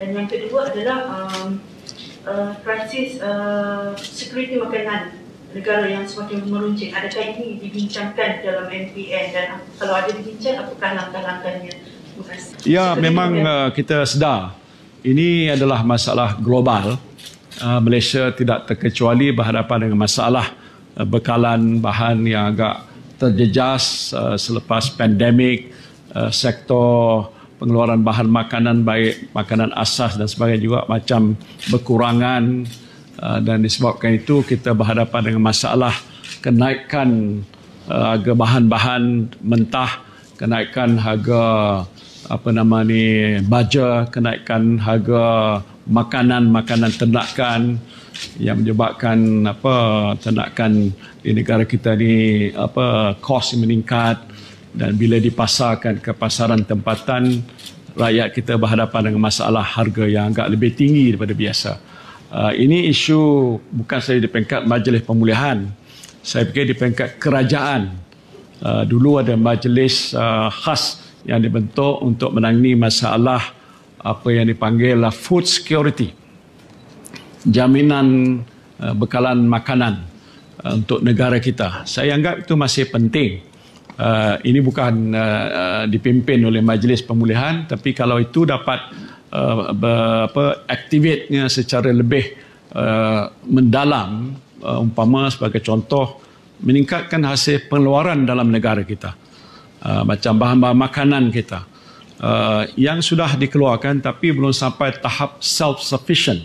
Dan yang kedua adalah um, uh, krisis uh, sekuriti makanan negara yang semakin meruncing. Adakah ini dibincangkan dalam NPN dan kalau ada dibincang, apakah langkah-langkahnya? Ya, memang uh, kita sedar ini adalah masalah global. Uh, Malaysia tidak terkecuali berhadapan dengan masalah uh, bekalan bahan yang agak terjejas uh, selepas pandemik sektor pengeluaran bahan makanan baik makanan asas dan sebagainya juga macam berkurangan uh, dan disebabkan itu kita berhadapan dengan masalah kenaikan uh, harga bahan-bahan mentah, kenaikan harga apa nama ni baja, kenaikan harga makanan-makanan ternakan yang menyebabkan apa ternakan di negara kita ni apa kos meningkat dan bila dipasarkan ke pasaran tempatan rakyat kita berhadapan dengan masalah harga yang agak lebih tinggi daripada biasa. Uh, ini isu bukan saja di peringkat majlis pemulihan. Saya fikir di peringkat kerajaan. Uh, dulu ada majlis uh, khas yang dibentuk untuk menangani masalah apa yang dipanggil lah food security. Jaminan uh, bekalan makanan uh, untuk negara kita. Saya anggap itu masih penting uh, ini bukan uh, uh, dipimpin oleh majlis pemulihan tapi kalau itu dapat uh, ber, secara lebih uh, mendalam uh, umpama sebagai contoh meningkatkan hasil pengeluaran dalam negara kita uh, macam bahan-bahan makanan kita uh, yang sudah dikeluarkan tapi belum sampai tahap self sufficient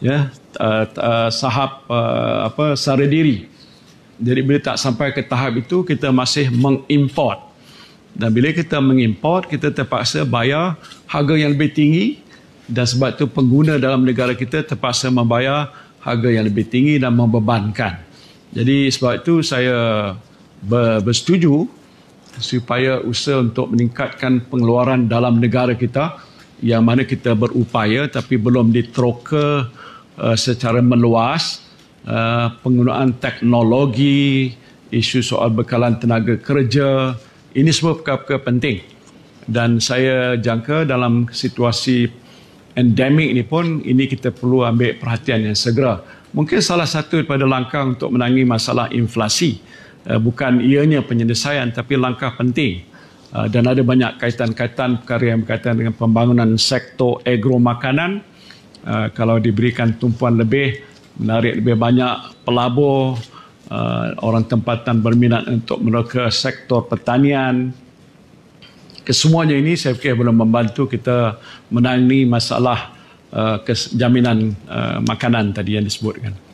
ya yeah, uh, uh, sahab uh, apa sara diri jadi bila tak sampai ke tahap itu, kita masih mengimport. Dan bila kita mengimport, kita terpaksa bayar harga yang lebih tinggi dan sebab itu pengguna dalam negara kita terpaksa membayar harga yang lebih tinggi dan membebankan. Jadi sebab itu saya bersetuju supaya usaha untuk meningkatkan pengeluaran dalam negara kita yang mana kita berupaya tapi belum diteroka eh, secara meluas Eh, penggunaan teknologi, isu soal bekalan tenaga kerja, ini semua perkara-perkara penting. Dan saya jangka dalam situasi endemik ini pun, ini kita perlu ambil perhatian yang segera. Mungkin salah satu daripada langkah untuk menangani masalah inflasi, eh, bukan ianya penyelesaian tapi langkah penting. Eh, dan ada banyak kaitan-kaitan perkara yang berkaitan dengan pembangunan sektor agro makanan, kalau diberikan tumpuan lebih, menarik lebih banyak pelabur uh, orang tempatan berminat untuk mereka sektor pertanian kesemuanya ini saya fikir boleh membantu kita menangani masalah uh, jaminan uh, makanan tadi yang disebutkan.